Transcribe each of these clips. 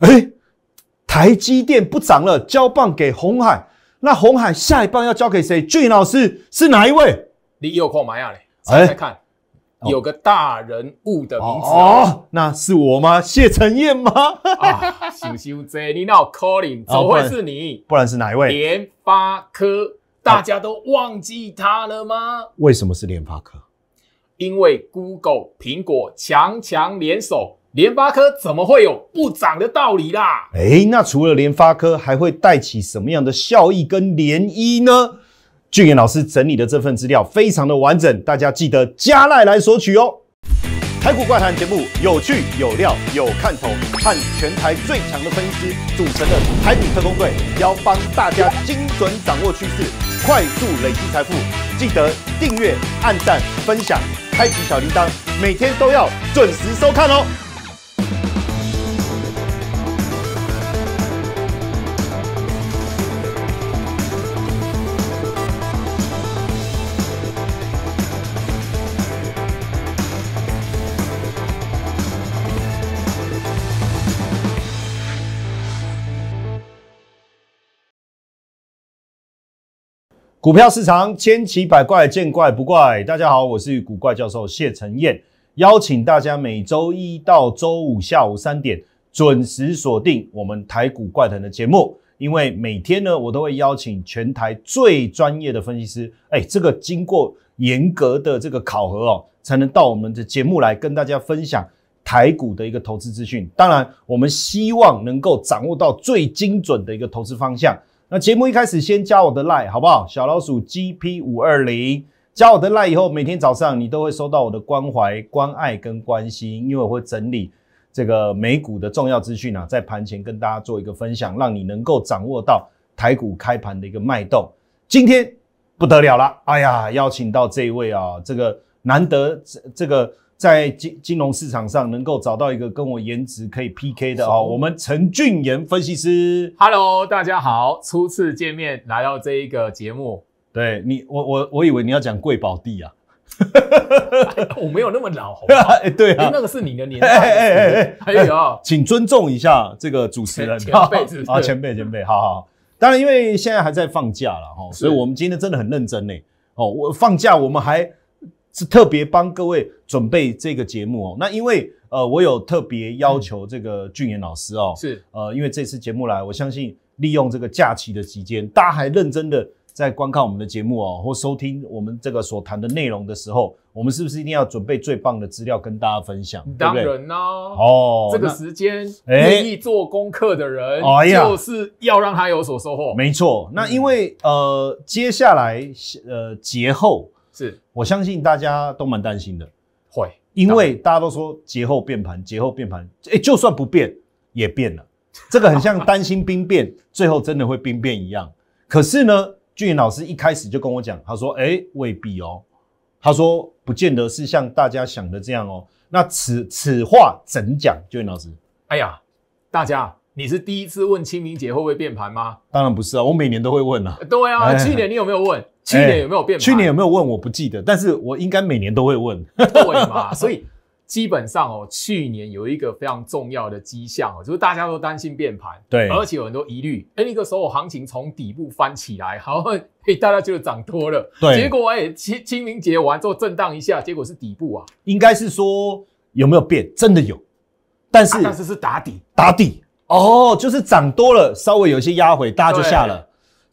哎，台积电不涨了，交棒给红海。那红海下一棒要交给谁？俊老师是哪一位？你有空买啊嘞！哎，看，有个大人物的名字。哦，那是我吗？谢承彦吗？哈哈哈！秀秀姐，你 now calling？怎么会是你？不然是哪一位？联发科，大家都忘记他了吗？为什么是联发科？因为 Google、苹果强强联手。联发科怎么会有不涨的道理啦？哎，那除了联发科，还会带起什么样的效益跟涟漪呢？俊彦老师整理的这份资料非常的完整，大家记得加赖来索取哦。台股怪谈节目有趣有料有看头，和全台最强的分析师组成的台股特工队，要帮大家精准掌握趋势，快速累积财富。记得订阅、按赞、分享、开启小铃铛，每天都要准时收看哦。股票市场千奇百怪，见怪不怪。大家好，我是股怪教授谢承彦，邀请大家每周一到周五下午三点准时锁定我们台股怪谈的节目。因为每天呢，我都会邀请全台最专业的分析师，哎，这个经过严格的这个考核哦，才能到我们的节目来跟大家分享台股的一个投资资讯。当然，我们希望能够掌握到最精准的一个投资方向。那节目一开始先加我的赖，好不好？小老鼠 GP 五二零加我的赖以后，每天早上你都会收到我的关怀、关爱跟关心，因为我会整理这个美股的重要资讯啊，在盘前跟大家做一个分享，让你能够掌握到台股开盘的一个脉动。今天不得了了，哎呀，邀请到这一位啊，这个难得这这个。在金金融市场上能够找到一个跟我颜值可以 PK 的哦，我们陈俊言分析师，Hello，大家好，初次见面，来到这一个节目，对你，我我我以为你要讲贵宝地啊，我没有那么老，哎，对啊，那个是你的年代。哎还有，请尊重一下这个主持人，前辈是啊，前辈前辈，好好，当然因为现在还在放假了哈，所以我们今天真的很认真呢。哦，我放假我们还。是特别帮各位准备这个节目哦。那因为呃，我有特别要求这个俊言老师哦，是呃，因为这次节目来，我相信利用这个假期的期间，大家还认真的在观看我们的节目哦，或收听我们这个所谈的内容的时候，我们是不是一定要准备最棒的资料跟大家分享？当然啦，哦，这个时间愿意做功课的人，就是要让他有所收获。没错，那因为呃，接下来呃节后。是我相信大家都蛮担心的，会，因为大家都说节后变盘，节后变盘，哎，就算不变也变了，这个很像担心兵变，最后真的会兵变一样。可是呢，俊彦老师一开始就跟我讲，他说，哎，未必哦，他说，不见得是像大家想的这样哦。那此此话怎讲，俊彦老师？哎呀，大家，你是第一次问清明节会不会变盘吗？当然不是啊，我每年都会问呐。对啊，去年你有没有问？去年有没有变？去年有没有问我不记得，但是我应该每年都会问。对嘛？所以基本上哦，去年有一个非常重要的迹象哦，就是大家都担心变盘。对，而且有很多疑虑。哎，那个时候行情从底部翻起来，好，哎，大家觉得涨多了。对。结果哎，清清明节完之后震荡一下，结果是底部啊。应该是说有没有变？真的有，但是但是是打底，打底哦，就是涨多了，稍微有一些压回，大家就下了。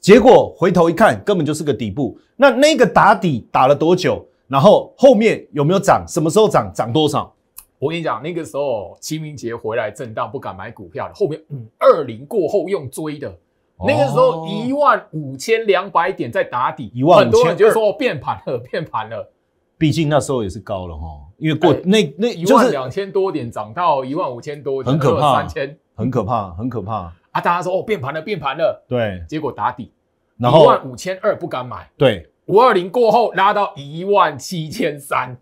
结果回头一看，根本就是个底部。那那个打底打了多久？然后后面有没有涨？什么时候涨？涨多少？我跟你讲，那个时候清明节回来震荡，不敢买股票。后面五二零过后用追的。那个时候一万五千两百点在打底，一万五千。很多人就说变盘了，变盘了。毕竟那时候也是高了哈，因为过那那一万两千多点涨到一万五千多，可怕，三千，很可怕，很可怕。啊！大家说哦，变盘了，变盘了。对，结果打底一万五千二不敢买。对，五二零过后拉到一万七千三，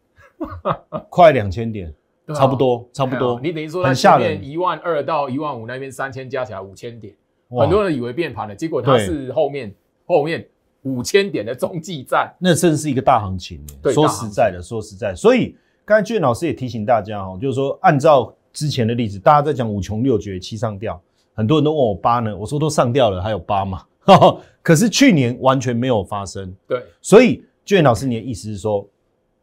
快两千点，差不多，差不多。你等于说在下面一万二到一万五那边三千加起来五千点，很多人以为变盘了，结果它是后面后面五千点的中继站。那真是一个大行情。对，说实在的，说实在，所以刚才俊老师也提醒大家哈，就是说按照之前的例子，大家在讲五穷六绝七上吊。很多人都问我八呢，我说都上掉了，还有八吗？可是去年完全没有发生，对，所以俊老师，你的意思是说，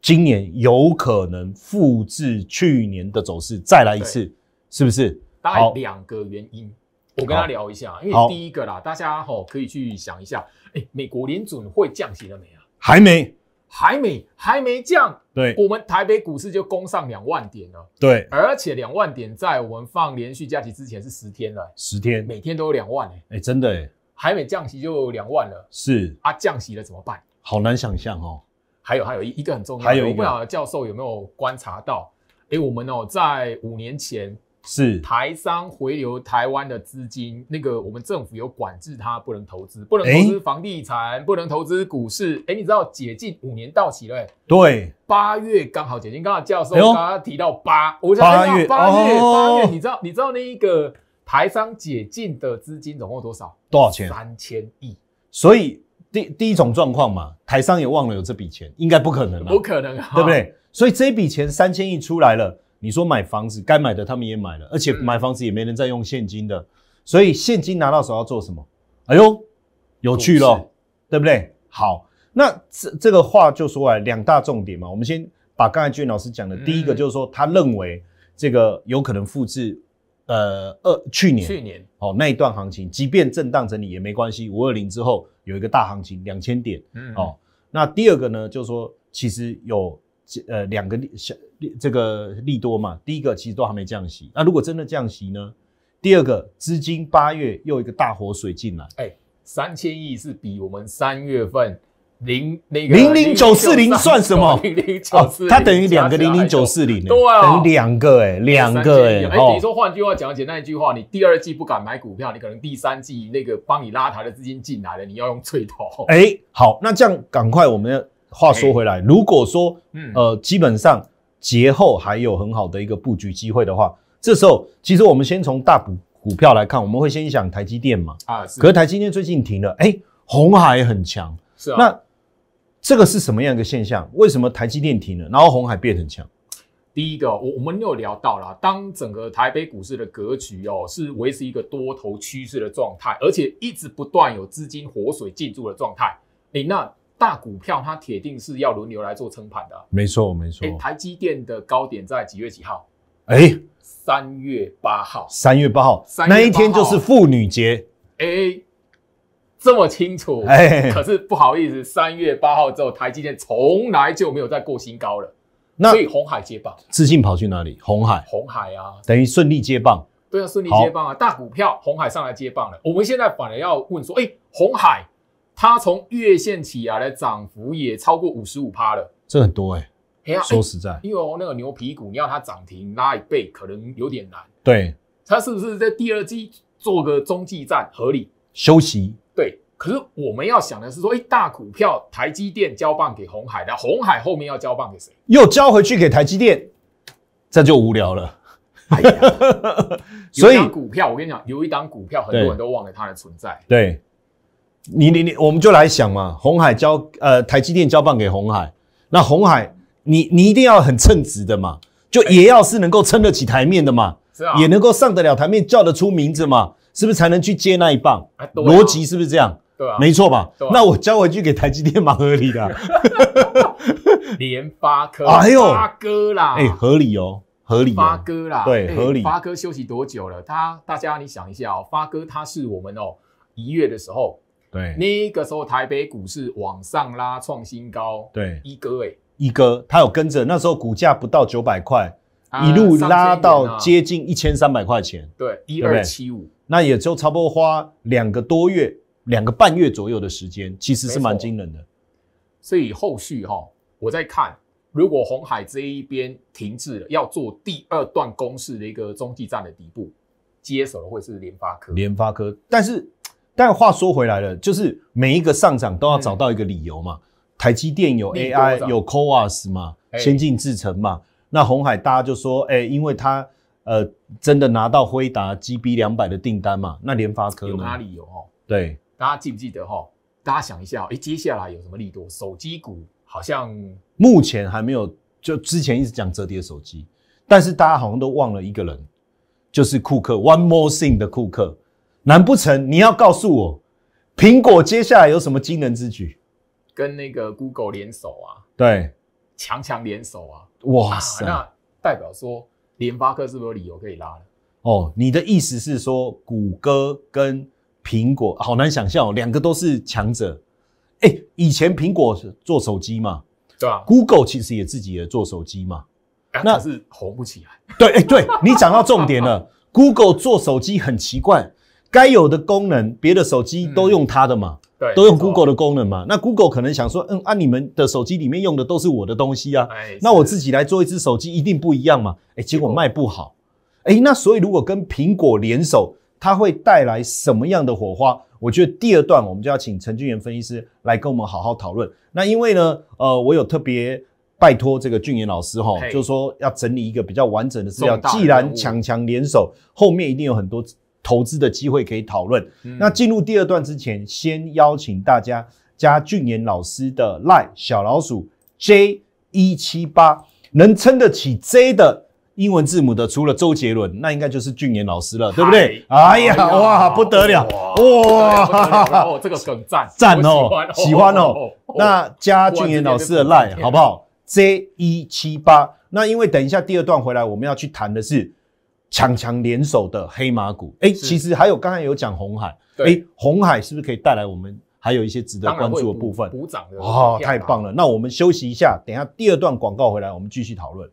今年有可能复制去年的走势再来一次，是不是？大概两个原因，我跟他聊一下，因为第一个啦，大家吼可以去想一下，哎，美国联准会降息了没啊？还没。还没，还没降，对我们台北股市就攻上两万点了。对，而且两万点在我们放连续假期之前是十天了。十天，每天都有两万哎，哎，真的哎，还没降息就两万了。是啊，降息了怎么办？好难想象哦。还有，还有一一个很重要的，我不知道教授有没有观察到，哎，我们哦，在五年前。是台商回流台湾的资金，那个我们政府有管制，它，不能投资，不能投资房地产，不能投资股市。哎，你知道解禁五年到期了，对，八月刚好解禁，刚好教授刚刚提到八，八月八月八月，你知道你知道那一个台商解禁的资金总共多少？多少钱？三千亿。所以第第一种状况嘛，台商也忘了有这笔钱，应该不可能不可能，对不对？所以这笔钱三千亿出来了。你说买房子该买的他们也买了，而且买房子也没人再用现金的，所以现金拿到手要做什么？哎呦，有趣咯，对不对？好，那这这个话就说来两大重点嘛。我们先把刚才俊老师讲的，第一个就是说，他认为这个有可能复制，呃，二去年去年哦那一段行情，即便震荡整理也没关系，五二零之后有一个大行情，两千点，嗯哦。那第二个呢，就是说，其实有。呃，两个利小，这个利多嘛。第一个其实都还没降息，那如果真的降息呢？第二个资金八月又一个大活水进来，哎，三千亿是比我们三月份零那个零零九四零算什么？零零九四，它等于两个零零九四零，对啊，两个哎，两个哎。哎，你说换句话讲，简单一句话，你第二季不敢买股票，你可能第三季那个帮你拉抬的资金进来了，你要用脆头。哎，好，那这样赶快我们要。话说回来，如果说，呃，基本上节后还有很好的一个布局机会的话，这时候其实我们先从大股股票来看，我们会先想台积电嘛。啊，可是台积电最近停了，哎，红海很强。是啊。那这个是什么样一个现象？为什么台积电停了，然后红海变很强？第一个，我我们有聊到了，当整个台北股市的格局哦，是维持一个多头趋势的状态，而且一直不断有资金活水进驻的状态。哎，那。大股票它铁定是要轮流来做撑盘的，没错没错。台积电的高点在几月几号？哎，三月八号。三月八号，那一天就是妇女节。哎，这么清楚？哎，可是不好意思，三月八号之后，台积电从来就没有再过新高了。那所以红海接棒，自信跑去哪里？红海。红海啊，等于顺利接棒。对啊，顺利接棒啊！大股票红海上来接棒了。我们现在反而要问说，哎，红海。它从月线起来的涨幅也超过五十五趴了，这很多哎。哎说实在，因为那个牛皮股，你要它涨停拉一倍，可能有点难。对，它是不是在第二季做个中继站合理休息？对。可是我们要想的是说，哎，大股票台积电交棒给红海的，红海后面要交棒给谁？又交回去给台积电，这就无聊了。哎呀，所以股票，我跟你讲，有一档股票很多人都忘了它的存在。对。你你你，我们就来想嘛，红海交呃台积电交棒给红海，那红海，你你一定要很称职的嘛，就也要是能够撑得起台面的嘛，也能够上得了台面，叫得出名字嘛，是不是才能去接那一棒？逻辑是不是这样？对啊，没错吧？那我交回去给台积电蛮合理的，连 发哥，哎呦，发哥啦，哎，合理哦，合理，发哥啦，对，合理，发哥休息多久了？他大家你想一下哦，发哥他是我们哦一月的时候。对，那个时候台北股市往上拉创新高，对，一哥哎，一哥他有跟着，那时候股价不到九百块，一路拉到接近一千三百块钱，对，一二七五，那也就差不多花两个多月、两个半月左右的时间，其实是蛮惊人的。所以后续哈，我在看，如果红海这一边停滞，要做第二段攻势的一个中继站的底部接手，的会是联发科，联发科，但是。但话说回来了，就是每一个上涨都要找到一个理由嘛。台积电有 AI，有 c o a s 嘛，先进制程嘛。那红海大家就说，哎，因为它呃真的拿到辉达 GB 两百的订单嘛。那联发科有哪理由哦？对，大家记不记得哈？大家想一下，哎，接下来有什么利多？手机股好像目前还没有，就之前一直讲折叠手机，但是大家好像都忘了一个人，就是库克 One More Thing 的库克。难不成你要告诉我，苹果接下来有什么惊人之举？跟那个 Google 联手啊？对，强强联手啊！哇塞，那代表说联发科是不是有理由可以拉了？哦，你的意思是说，谷歌跟苹果好难想象，两个都是强者。哎，以前苹果做手机嘛，对啊，Google 其实也自己也做手机嘛，那是红不起来。对，哎，对你讲到重点了，Google 做手机很奇怪。该有的功能，别的手机都用它的嘛，对，都用 Google 的功能嘛。那 Google 可能想说，嗯，啊，你们的手机里面用的都是我的东西啊，那我自己来做一只手机一定不一样嘛。哎，结果卖不好，哎，那所以如果跟苹果联手，它会带来什么样的火花？我觉得第二段我们就要请陈俊元分析师来跟我们好好讨论。那因为呢，呃，我有特别拜托这个俊元老师哈，就是说要整理一个比较完整的资料。既然强强联手，后面一定有很多。投资的机会可以讨论。那进入第二段之前，先邀请大家加俊彦老师的赖小老鼠 J 一七八，能撑得起 J 的英文字母的，除了周杰伦，那应该就是俊彦老师了，对不对？哎呀，哇，不得了，哇，这个梗赞赞哦，喜欢哦。那加俊彦老师的赖，好不好？J 一七八。那因为等一下第二段回来，我们要去谈的是。强强联手的黑马股，哎，其实还有刚才有讲红海，哎，红海是不是可以带来我们还有一些值得关注的部分？鼓掌了，太棒了！那我们休息一下，等下第二段广告回来，我们继续讨论。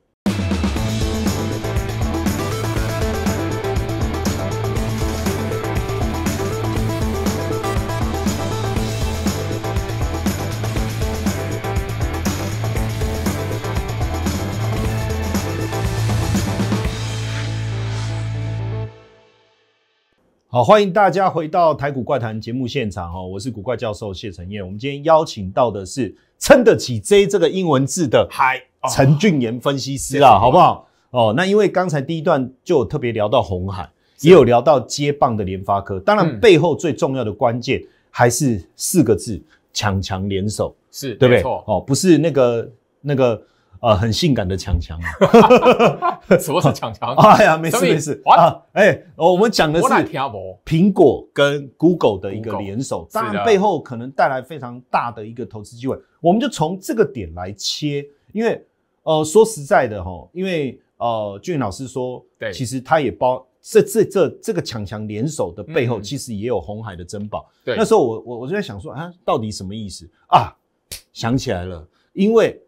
好，欢迎大家回到台股怪谈节目现场哦，我是古怪教授谢承彦。我们今天邀请到的是撑得起 J 这个英文字的海陈俊彦分析师啊，好不好？哦，那因为刚才第一段就特别聊到红海，也有聊到接棒的联发科，当然背后最重要的关键还是四个字：强强联手，是对不对？哦，不是那个那个。啊，很性感的强强啊！什么是强强？哎呀，没事没事啊！哎，我们讲的是苹果跟 Google 的一个联手，当然背后可能带来非常大的一个投资机会。我们就从这个点来切，因为呃，说实在的哈，因为呃，俊老师说，对，其实他也包这这这这个强强联手的背后，其实也有红海的珍宝。对，那时候我我我就在想说啊，到底什么意思啊？想起来了，因为。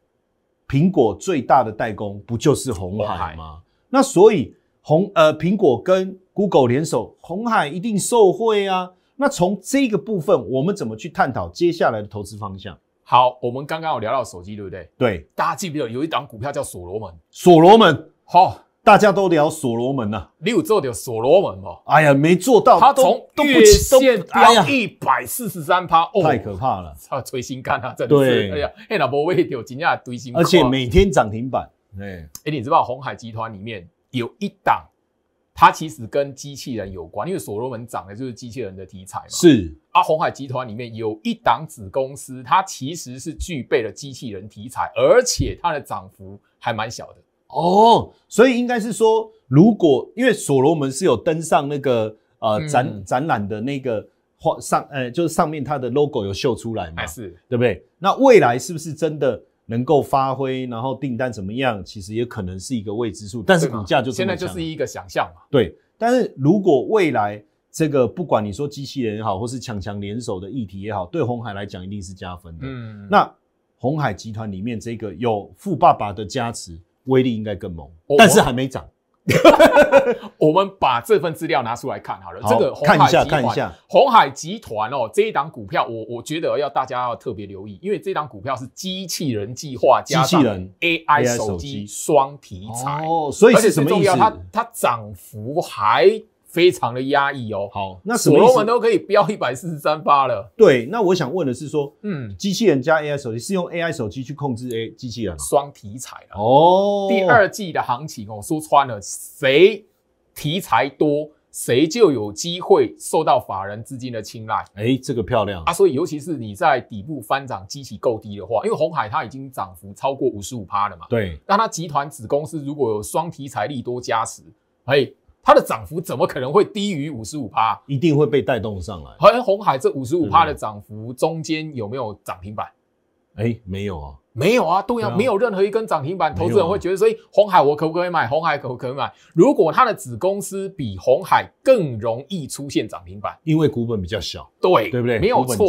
苹果最大的代工不就是红海吗？那所以红呃，苹果跟 Google 联手，红海一定受惠啊。那从这个部分，我们怎么去探讨接下来的投资方向？好，我们刚刚有聊到手机，对不对？对，大家记不记得有一档股票叫所罗门？所罗门，好。大家都聊所罗门啊，你有做掉所罗门吗？哎呀，没做到，他从越线飙一百四十三趴，太可怕了，他锤心肝啊，真是。哎呀，哎老伯我也掉惊讶堆心，而且每天涨停板。哎，哎，你知道红海集团里面有一档，它其实跟机器人有关，因为所罗门涨的就是机器人的题材嘛。是啊，红海集团里面有一档子公司，它其实是具备了机器人题材，而且它的涨幅还蛮小的。哦，所以应该是说，如果因为所罗门是有登上那个呃展展览的那个画上，呃，就是上面它的 logo 有秀出来嘛，是对不对？那未来是不是真的能够发挥，然后订单怎么样？其实也可能是一个未知数。但是股价就现在就是一个想象嘛。对，但是如果未来这个不管你说机器人也好，或是强强联手的议题也好，对红海来讲一定是加分的。嗯，那红海集团里面这个有富爸爸的加持。威力应该更猛，但是还没涨。我们把这份资料拿出来看好了。这个红海集团，红海集团哦，这一档股票，我我觉得要大家要特别留意，因为这档股票是机器人计划加上 AI 手机双题材，所以而且最重要，它它涨幅还。非常的压抑哦。好，那什么我都可以飙一百四十三八了。对，那我想问的是说，嗯，机器人加 AI 手机是用 AI 手机去控制 A 机器人，双题材哦。第二季的行情哦，说穿了，谁题材多，谁就有机会受到法人资金的青睐。哎，这个漂亮啊！所以尤其是你在底部翻涨，机器够低的话，因为红海它已经涨幅超过五十五趴了嘛。对，那它集团子公司如果有双题材利多加持，哎。它的涨幅怎么可能会低于五十五趴？一定会被带动上来。好，红海这五十五趴的涨幅中间有没有涨停板？哎，没有啊，没有啊，都没有，没有任何一根涨停板。投资人会觉得，所以红海我可不可以买？红海可不可以买？如果它的子公司比红海更容易出现涨停板，因为股本比较小，对对不对？没有错，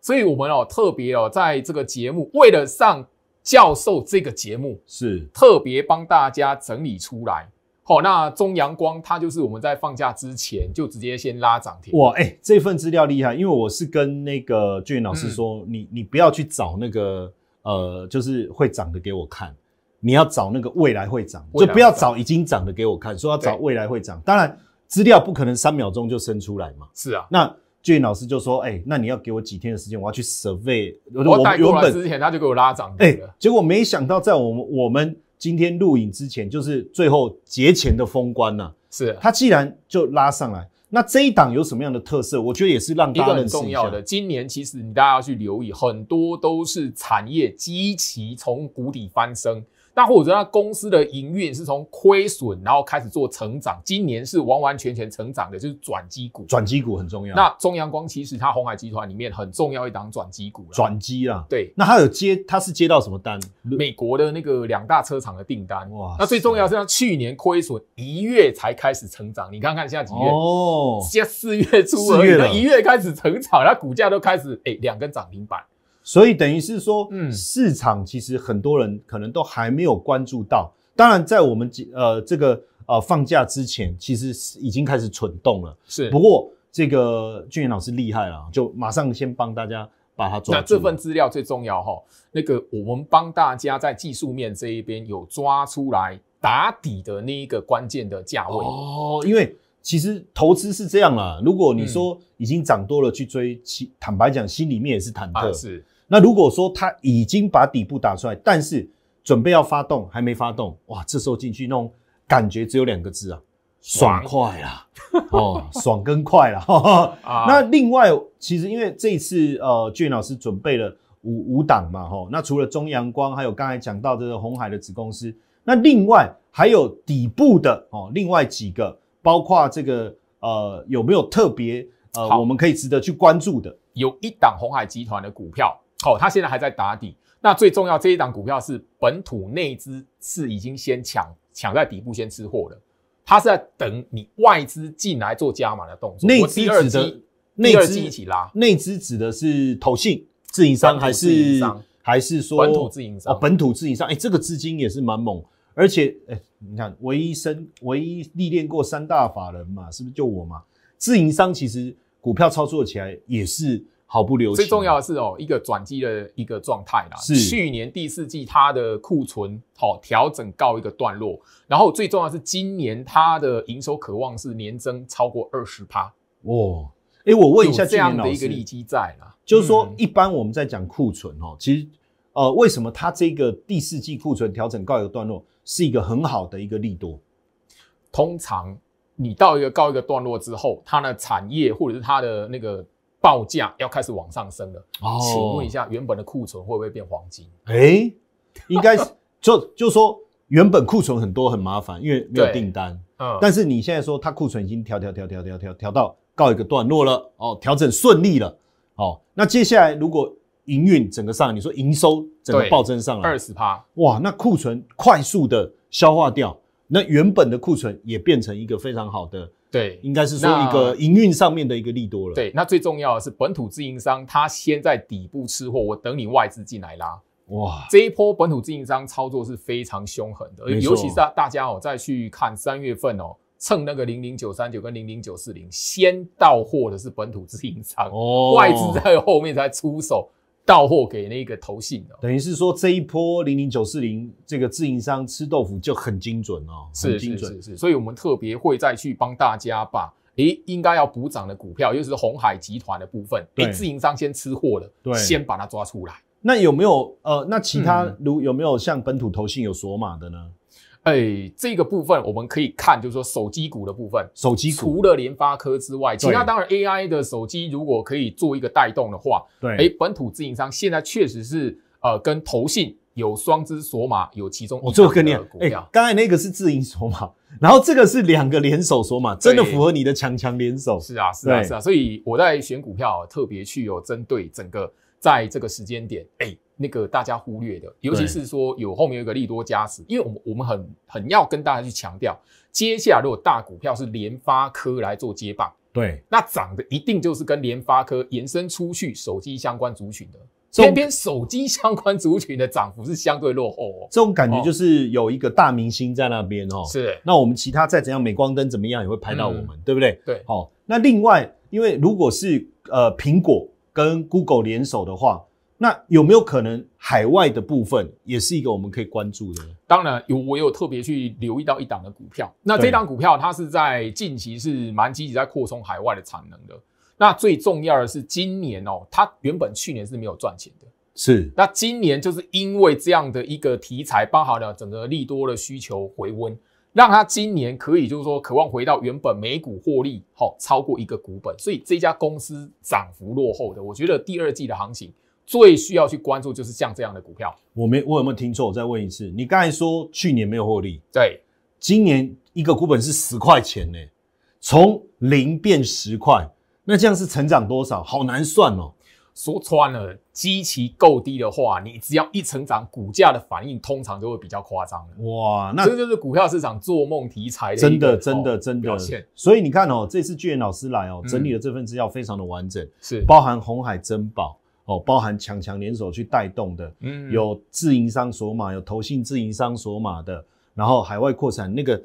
所以我们哦特别哦在这个节目为了上教授这个节目是特别帮大家整理出来。哦，那中阳光它就是我们在放假之前就直接先拉涨停。哇，哎，这份资料厉害，因为我是跟那个俊老师说，你你不要去找那个呃，就是会涨的给我看，你要找那个未来会涨，就不要找已经涨的给我看，说要找未来会涨。当然，资料不可能三秒钟就生出来嘛。是啊，那俊老师就说，哎，那你要给我几天的时间，我要去 survey。我带过来之前他就给我拉涨，哎，结果没想到在我们我们。今天录影之前，就是最后节前的封关了。是，他既然就拉上来，那这一档有什么样的特色？我觉得也是让大家很重要的。今年其实你大家要去留意，很多都是产业积极从谷底翻身。那或者他公司的营运是从亏损，然后开始做成长。今年是完完全全成长的，就是转机股。转机股很重要。那中阳光其实它红海集团里面很重要一档转机股了。转机啊，对。那它有接，它是接到什么单？美国的那个两大车厂的订单。哇。那最重要是它去年亏损，一月才开始成长。你看看在几月哦，现在四月初了，一月开始成长，它股价都开始哎，两根涨停板。所以等于是说，嗯，市场其实很多人可能都还没有关注到。当然，在我们呃这个呃放假之前，其实已经开始蠢动了。是，不过这个俊彦老师厉害了，就马上先帮大家把它抓。那这份资料最重要哈。那个我们帮大家在技术面这一边有抓出来打底的那一个关键的价位。哦，因为其实投资是这样啦。如果你说已经涨多了去追，心坦白讲，心里面也是忐忑。是。那如果说他已经把底部打出来，但是准备要发动，还没发动，哇，这时候进去那种感觉只有两个字啊，爽快啦，哦，爽跟快啦。那另外其实因为这一次呃，俊老师准备了五五档嘛，哈，那除了中阳光，还有刚才讲到这个红海的子公司，那另外还有底部的哦，另外几个，包括这个呃有没有特别呃我们可以值得去关注的？有一档红海集团的股票。好，它现在还在打底。那最重要这一档股票是本土内资，是已经先抢抢在底部先吃货了。它是在等你外资进来做加码的动作。内资指的内资一起拉。内资指的是投信、自营商还是还是说本土自营商？哦，本土自营商。哎，这个资金也是蛮猛。而且，哎，你看，唯一生唯一历练过三大法人嘛，是不是就我嘛？自营商其实股票操作起来也是。毫不留情。最重要的是哦，一个转机的一个状态啦。是去年第四季它的库存好调整告一个段落，然后最重要是今年它的营收渴望是年增超过二十趴。哇！哎，我问一下这样的一个利基在哪？就是说一般我们在讲库存哦，其实呃为什么它这个第四季库存调整告一个段落是一个很好的一个利多？通常你到一个告一个段落之后，它的产业或者是它的那个。报价要开始往上升了哦，请问一下，原本的库存会不会变黄金？哎，应该是 就就说原本库存很多很麻烦，因为没有订单。嗯，但是你现在说它库存已经调调调调调调调到告一个段落了哦，调整顺利了。哦，那接下来如果营运整个上，你说营收整个暴增上了二十趴，哇，那库存快速的消化掉，那原本的库存也变成一个非常好的。对，应该是说一个营运上面的一个利多了。对，那最重要的是本土自营商，他先在底部吃货，我等你外资进来拉。哇，这一波本土自营商操作是非常凶狠的，尤其是大家哦，再去看三月份哦，蹭那个零零九三九跟零零九四零先到货的是本土自营商，外资在后面才出手。到货给那个投信，的、等于是说这一波零零九四零这个自营商吃豆腐就很精准哦，很精准，是，所以我们特别会再去帮大家把诶应该要补涨的股票，又是红海集团的部分被自营商先吃货了，对，先把它抓出来。那有没有呃，那其他如有没有像本土投信有索码的呢？哎，这个部分我们可以看，就是说手机股的部分。手机除了联发科之外，其他当然 AI 的手机如果可以做一个带动的话，对。哎，本土自营商现在确实是，呃，跟投信有双子索码，有其中一。我最后跟你讲，刚才那个是自营索码，然后这个是两个联手索码，真的符合你的强强联手。是啊，是啊，是啊，所以我在选股票，特别去有针对整个在这个时间点，哎。那个大家忽略的，尤其是说有后面有一个利多加持，因为我们我们很很要跟大家去强调，接下来如果大股票是联发科来做接棒，对，那涨的一定就是跟联发科延伸出去手机相关族群的，偏偏手机相关族群的涨幅是相对落后，这种感觉就是有一个大明星在那边哦，是，那我们其他再怎样镁光灯怎么样也会拍到我们，对不对？对，好，那另外因为如果是呃苹果跟 Google 联手的话。那有没有可能海外的部分也是一个我们可以关注的？当然有，我有特别去留意到一档的股票。那这档股票它是在近期是蛮积极在扩充海外的产能的。那最重要的是今年哦，它原本去年是没有赚钱的，是。那今年就是因为这样的一个题材，包含了整个利多的需求回温，让它今年可以就是说渴望回到原本每股获利好超过一个股本，所以这家公司涨幅落后的，我觉得第二季的行情。最需要去关注就是像这样的股票。我没我有没有听错？我再问一次，你刚才说去年没有获利，对？今年一个股本是十块钱呢，从零变十块，那这样是成长多少？好难算哦。说穿了，基期够低的话，你只要一成长，股价的反应通常就会比较夸张哇，那这就是股票市场做梦题材真的真的真的表所以你看哦，这次巨源老师来哦，整理的这份资料非常的完整，是包含红海珍宝。哦，包含强强联手去带动的，嗯，有自营商锁码，有投信自营商锁码的，然后海外扩产那个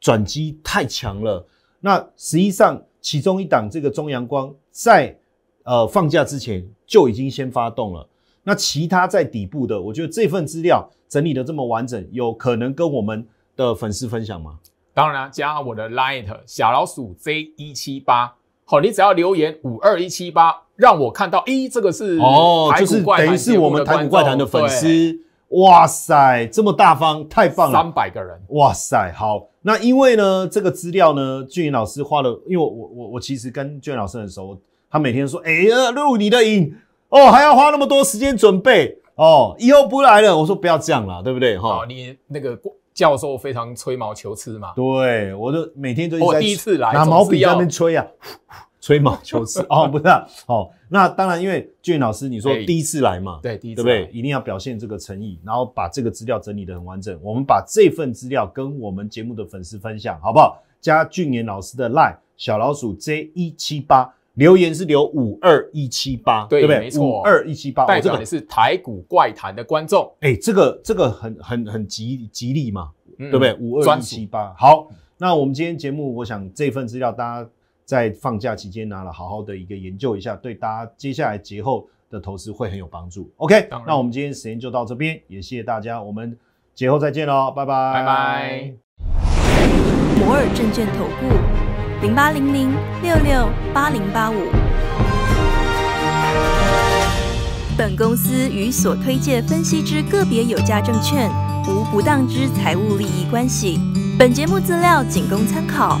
转机太强了。那实际上其中一档这个中阳光在呃放假之前就已经先发动了。那其他在底部的，我觉得这份资料整理的这么完整，有可能跟我们的粉丝分享吗？当然，加我的 l i n t 小老鼠 Z 一七八，好，你只要留言五二一七八。让我看到，咦，这个是哦，就是等于是我们《台股怪谈》的粉丝，哇塞，这么大方，太棒了！三百个人，哇塞，好。那因为呢，这个资料呢，俊英老师花了，因为我我我其实跟俊英老师很熟，他每天说，哎呀，录你的影哦，还要花那么多时间准备哦，以后不来了，我说不要这样了，对不对哈？你那个教授非常吹毛求疵嘛，对，我就每天都我第一次来拿毛笔在那边吹呀。吹毛求疵 哦，不是哦，那当然，因为俊老师，你说第一次来嘛，对，对不对？一定要表现这个诚意，然后把这个资料整理的很完整。我们把这份资料跟我们节目的粉丝分享，好不好？加俊言老师的 line 小老鼠 J 一七八，留言是留五二一七八，对不对？没错，五二一七八代表的是台股怪谈的观众。哎，这个这个很很很吉吉利嘛，对不对？五二一七八，好，那我们今天节目，我想这份资料大家。在放假期间拿了好好的一个研究一下，对大家接下来节后的投资会很有帮助。OK，那我们今天时间就到这边，也谢谢大家，我们节后再见喽，拜拜拜拜。摩尔证券投顾零八零零六六八零八五，本公司与所推介分析之个别有价证券无不当之财务利益关系，本节目资料仅供参考。